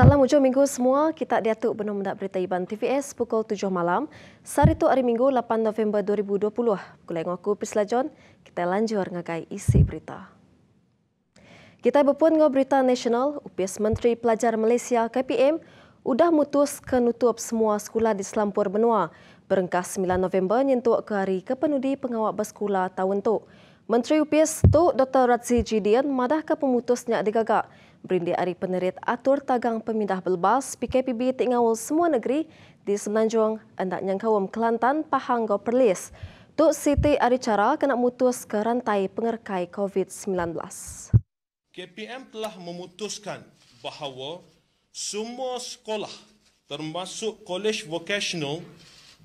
Salam hujung minggu semua. Kita diatuk benar mendak berita Iban TVS pukul 7 malam. Sari itu hari minggu 8 November 2020. Kulai ngaku Pisla John, kita lanjut ngakai isi berita. Kita berpun ngau berita nasional, UPS Menteri Pelajar Malaysia KPM sudah mutus ke nutup semua sekolah di Selampur Benua. Berengkas 9 November nyentuk ke hari kepenudi pengawak bersekolah tahun itu. Menteri UPS tu Dr. Razzi Jidian madah ke pemutusnya digagak. Berindi Ari Penerit Atur Tagang Pemindah Belbas PKPB Tengawul Semua Negeri di Semenanjung Endak Nyangkawam Kelantan Pahanggo Perlis. Tuk Siti Ari Cara kena mutus ke rantai pengerkai COVID-19. KPM telah memutuskan bahawa semua sekolah termasuk kolej vocational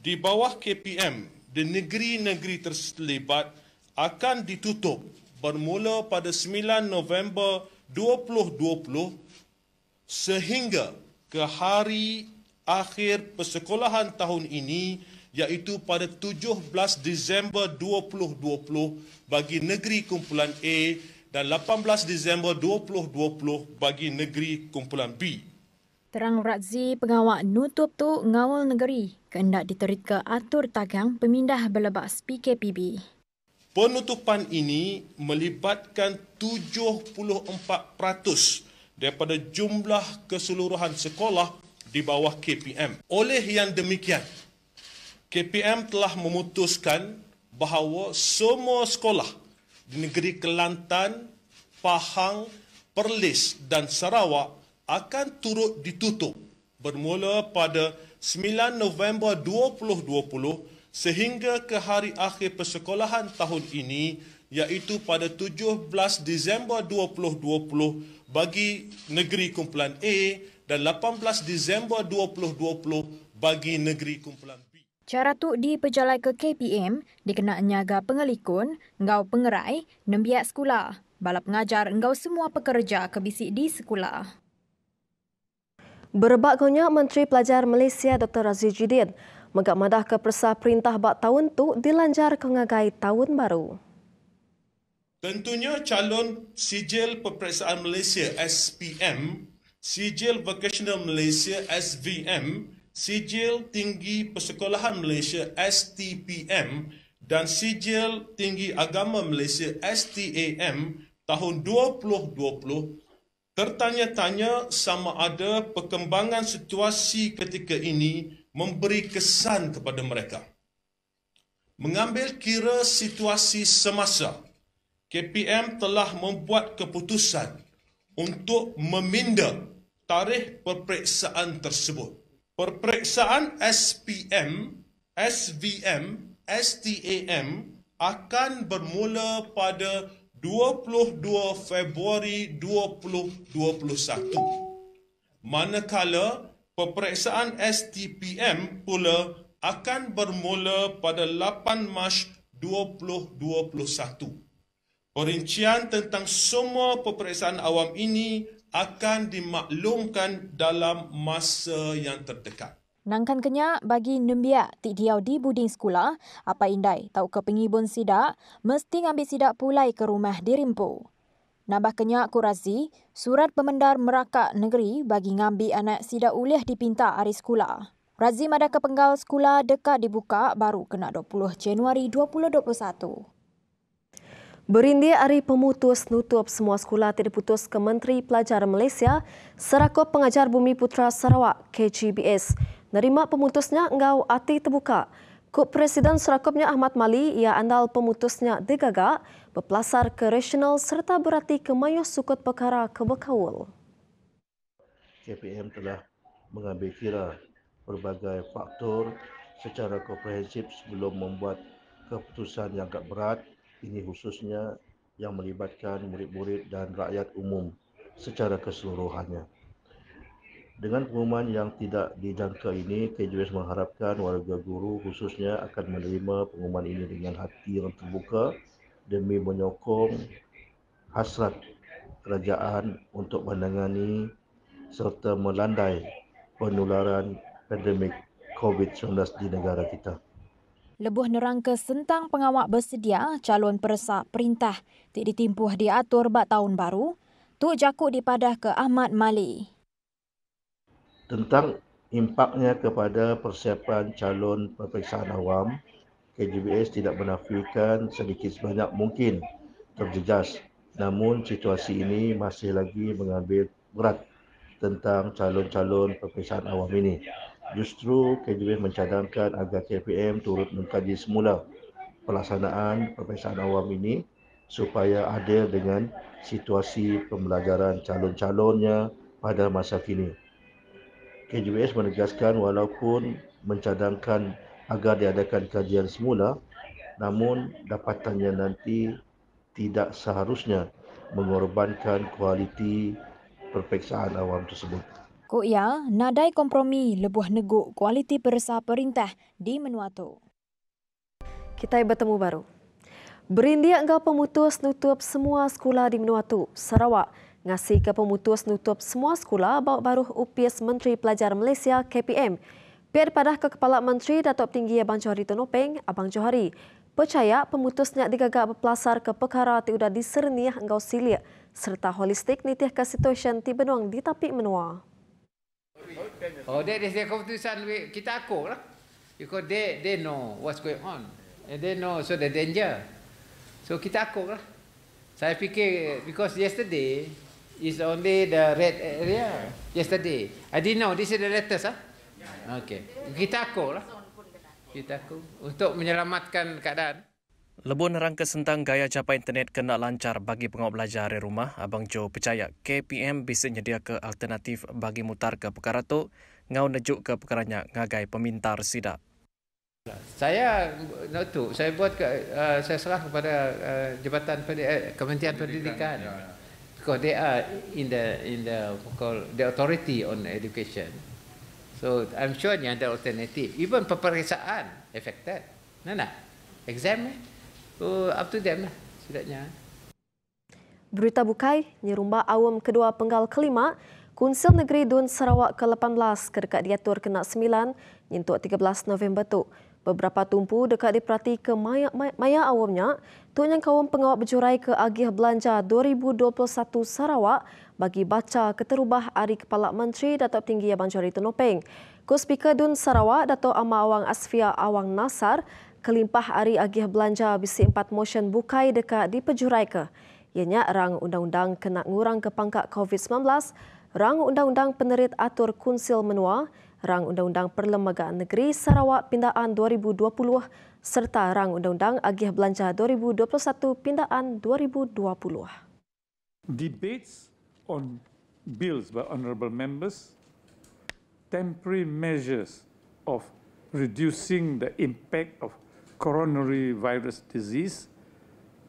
di bawah KPM di negeri-negeri terlibat akan ditutup bermula pada 9 November 2020 2020 sehingga ke hari akhir persekolahan tahun ini iaitu pada 17 Disember 2020 bagi negeri kumpulan A dan 18 Disember 2020 bagi negeri kumpulan B. Terang Razi, pengawak nutup tu ngawal negeri kehendak diterika atur tagang pemindah berlebas PKPB. Penutupan ini melibatkan 74% daripada jumlah keseluruhan sekolah di bawah KPM. Oleh yang demikian, KPM telah memutuskan bahawa semua sekolah di negeri Kelantan, Pahang, Perlis dan Sarawak akan turut ditutup bermula pada 9 November 2020 Sehingga ke hari akhir persekolahan tahun ini iaitu pada 17 Disember 2020 bagi negeri kumpulan A dan 18 Disember 2020 bagi negeri kumpulan B. Cara tu di pejalai ke KPM dikena nyaga pengelikun, ngau pengerai, nembiak sekolah. Balap pengajar ngau semua pekerja kebisik di sekolah. Berbak konyak Menteri Pelajar Malaysia Dr. Razif Jidin Megak madah ke persa perintah bak tahun tu dilanjar ke ngagai tahun baru. Tentunya calon sijil peperiksaan Malaysia SPM, sijil vocational Malaysia SVM, sijil tinggi persekolahan Malaysia STPM dan sijil tinggi agama Malaysia STAM tahun 2020 tertanya-tanya sama ada perkembangan situasi ketika ini memberi kesan kepada mereka. Mengambil kira situasi semasa, KPM telah membuat keputusan untuk meminda tarikh peperiksaan tersebut. Perperiksaan SPM, SVM, STAM akan bermula pada 22 Februari 2021. Manakala Pemeriksaan STPM pula akan bermula pada 8 Mac 2021. Perincian tentang semua pemeriksaan awam ini akan dimaklumkan dalam masa yang terdekat. Nangkan kenyak bagi Nembia. tik diau di buding sekolah, apa indai tau ke pengibun sidak, mesti ngambil sidak pulai ke rumah dirimpu. Nambah kenyak Kurazi, surat pemendar meraka negeri bagi ngambi anak sidak uliah dipinta hari sekolah. Razim ada kepenggal sekolah dekat dibuka baru kena 20 Januari 2021. Berindi hari pemutus nutup semua sekolah tidak putus ke Menteri Pelajar Malaysia, Serako Pengajar Bumi Putra Sarawak KGBS. Nerima pemutusnya engau ati terbuka. Kup Presiden serakopnya Ahmad Mali ia andal pemutusnya digagak berplasar ke rasional serta berarti ke mayo sukut perkara ke Bekaul. KPM telah mengambil kira berbagai faktor secara komprehensif sebelum membuat keputusan yang agak berat ini khususnya yang melibatkan murid-murid dan rakyat umum secara keseluruhannya. Dengan pengumuman yang tidak dijangka ini, KJS mengharapkan warga guru khususnya akan menerima pengumuman ini dengan hati yang terbuka demi menyokong hasrat kerajaan untuk menangani serta melandai penularan pandemik COVID-19 di negara kita. Lebuh nerangka sentang pengawak bersedia calon peresak perintah tidak ditimpuh diatur bak tahun baru, Tu Jakut dipadah ke Ahmad Malik tentang impaknya kepada persiapan calon peperiksaan awam KJBS tidak menafikan sedikit sebanyak mungkin terjejas namun situasi ini masih lagi mengambil berat tentang calon-calon peperiksaan awam ini justru KJBS mencadangkan agar KPM turut mengkaji semula pelaksanaan peperiksaan awam ini supaya adil dengan situasi pembelajaran calon-calonnya pada masa kini KJBS menegaskan walaupun mencadangkan agar diadakan kajian semula namun dapatannya nanti tidak seharusnya mengorbankan kualiti perpeksaan awam tersebut. Kok ya, nadai kompromi lebuh neguk kualiti perasa perintah di menua Kita bertemu baru. Berindia enggak pemutus nutup semua sekolah di menua Sarawak ngasi ke pemutus nutup semua sekolah bawa baru upis Menteri Pelajar Malaysia KPM. Biar padah ke Kepala Menteri Datuk Tinggi Abang Johari Tonopeng, Abang Johari, percaya pemutusnya digagak berpelasar ke perkara tiada diserniah engkau silia serta holistik nitih ke situasi di benuang di tapik menua. Oh, dia dia dia keputusan kita aku lah. Because they, they know what's going on. they know so the danger. So kita aku lah. Saya fikir because yesterday is only the red area yesterday. I didn't know. This is the letters, ah? Huh? Okay. Kita aku lah. Kita aku untuk menyelamatkan keadaan. Lebuh nerangka tentang gaya capai internet kena lancar bagi pengawal belajar di rumah, Abang Joe percaya KPM bisa nyedia ke alternatif bagi mutar ke perkara tu, ngau nejuk ke perkaranya ngagai pemintar sida. Saya notu, saya buat ke, uh, saya serah kepada uh, Jabatan Pendidikan, eh, Kementerian Pendidikan. Ya, ya because they are in the in the call the authority on education. So I'm sure ni ada alternatif. Even peperiksaan affected. Nana, exam eh? So oh, up to them lah. Sudahnya. Berita bukai, nyerumba awam kedua penggal kelima, Kunsil Negeri Dun Sarawak ke-18 kedekat diatur kena 9, nyentuk 13 November tu. Beberapa tumpu dekat diperhati ke maya, maya, maya awamnya, Tunjang Kawam Pengawal Bercurai ke Agih Belanja 2021 Sarawak bagi baca keterubah Ari Kepala Menteri Datuk Tinggi Abang Jari Tenopeng. Kuspika Dun Sarawak, Datuk Amar Awang Asfia Awang Nasar, kelimpah Ari Agih Belanja BC4 Motion Bukai dekat di Pejurai ke. Ianya rang undang-undang kena ngurang ke pangkat COVID-19, rang undang-undang penerit atur kunsil menua, Rang Undang-Undang Perlembagaan Negeri Sarawak Pindaan 2020 serta Rang Undang-Undang Agih Belanja 2021 Pindaan 2020. Debates on bills by honourable members, temporary measures of reducing the impact of coronary virus disease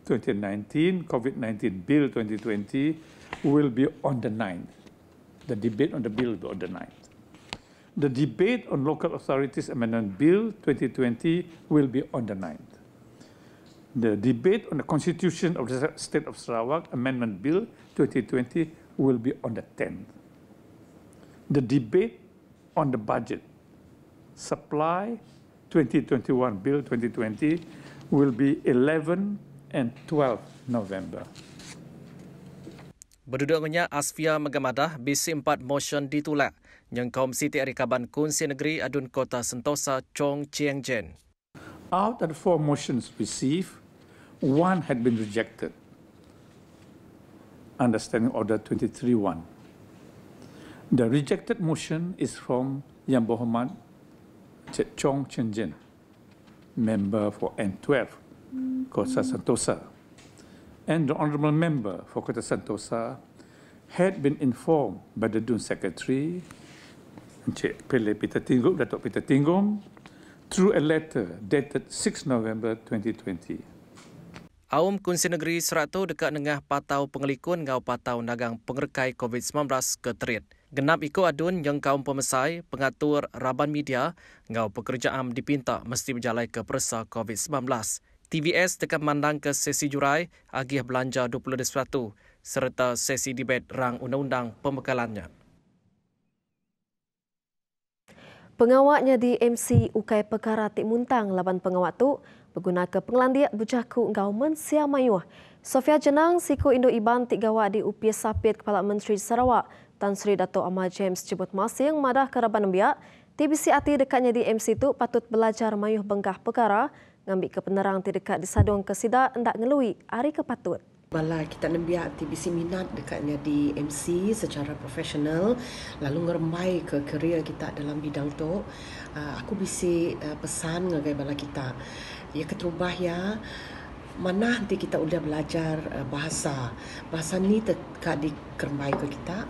2019, COVID-19 Bill 2020 will be on the 9th. The debate on the bill will be on the 9th. The debate on Local Authorities Amendment Bill 2020 will be on the 9th. The debate on the Constitution of the State of Sarawak Amendment Bill 2020 will be on the 10th. The debate on the budget, supply 2021 Bill 2020 will be 11 and 12 November. Berduduk Asfia Megamadah BC4 motion ditolak. Nyang kom Siti Arikaban Kun Si Negeri Adun Kota Sentosa Chong Chiang Jen. Out of the four motions received, one had been rejected. Understanding Order 23-1. The rejected motion is from Yang Berhormat Chong Chiang Jen, member for N12, Kota Sentosa. And the honourable member for Kota Sentosa had been informed by the Dun Secretary Encik Pele Peter Tinggum, Datuk Peter Tinggum through a letter dated 6 November 2020. Aum Kunci Negeri Seratu dekat nengah patau pengelikun ngau patau nagang pengerkai COVID-19 ke terit. Genap iku adun yang kaum pemesai, pengatur raban media ngau pekerja am dipinta mesti berjalan ke peresa COVID-19. TVS dekat mandang ke sesi jurai agih belanja 20 serta sesi debat rang undang-undang pembekalannya. Pengawatnya di MC Ukai Pekara Tik Muntang laban pengawat tu berguna ke pengelandia bucahku engkau mensia mayuah. Sofia Jenang, Siku Indo Iban Tik Gawa di Upia Sapit Kepala Menteri Sarawak Tan Sri Dato' Ahmad James cebut masing madah karaban nembiak TBC Ati dekatnya di MC tu patut belajar mayuh bengkah pekara ngambil ke penerang ti dekat di sadong ke sida ngelui hari ke patut. Bala kita nembiak TBC minat dekatnya di MC secara profesional Lalu ngeremai ke kerja kita dalam bidang tu uh, Aku bisa uh, pesan ngagai bala kita Ya keterubah ya mana nanti kita sudah belajar ah, bahasa bahasa ni dekat di ke kita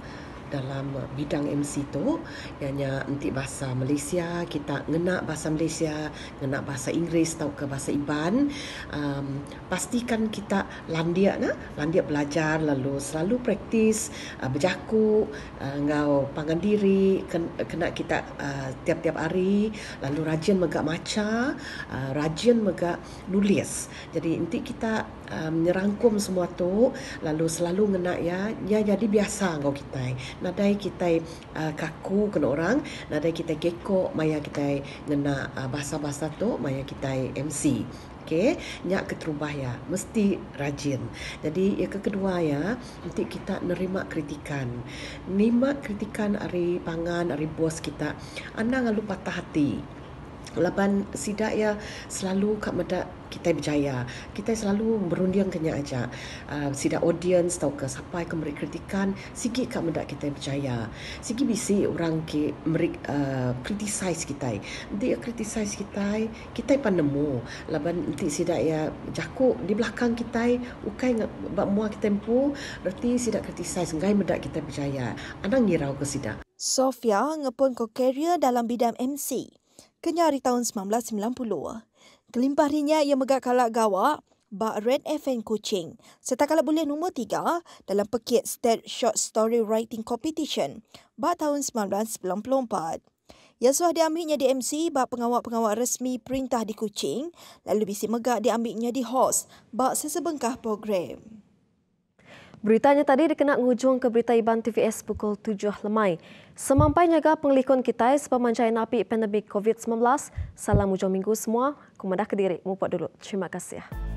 dalam uh, bidang MC tu ianya entik bahasa Malaysia kita ngena bahasa Malaysia ngena bahasa Inggeris tau ke bahasa Iban um, pastikan kita landia na landia belajar lalu selalu praktis uh, berjaku uh, ngau pangan diri kena kita uh, tiap-tiap uh, hari lalu rajin megak maca uh, rajin megak nulis jadi entik kita um, nyerangkum semua tu lalu selalu ngena ya ya jadi biasa ngau kita nadai kita uh, ah, kaku kena orang nadai kita kekok maya kita ngena uh, bahasa-bahasa tu maya kita MC Okay, nyak keterubah ya, mesti rajin. Jadi yang kedua ya, nanti kita nerima kritikan. Nerima kritikan dari pangan, dari bos kita. Anda ngalu patah hati. Lepas sidak ya selalu kak mata kita berjaya. Kita selalu berundiang kena aja. Uh, ah, sidak audience tau ke siapa yang memberi kritikan sikit kak mata kita berjaya. Sigi bisi orang ke merik uh, ah, criticize kita. Nanti ya criticize kita, kita panemu. Lepas nanti sidak ya jaku di belakang kita ukai bak muak kita empu, berarti sidak criticize ngai mata kita berjaya. Anang ngirau ke sidak. Sofia ngepun ke career dalam bidang MC kenyari tahun 1990. Kelimpah rinya ia megak kalak gawak, Bak Red FN Kuching, setakala boleh nombor tiga dalam pekit State Short Story Writing Competition, Bak tahun 1994. Ya suah diambilnya di MC bak pengawak-pengawak resmi perintah di Kuching lalu bisi megak diambilnya di host bak sesebengkah program. Beritanya tadi dikena ngujung ke berita Iban TVS pukul 7 lemai. Semampai nyaga penglikon kita sepemancai napi pandemik COVID-19. Salam ujung minggu semua. Kumadah ke diri. Mumpat dulu. Terima kasih.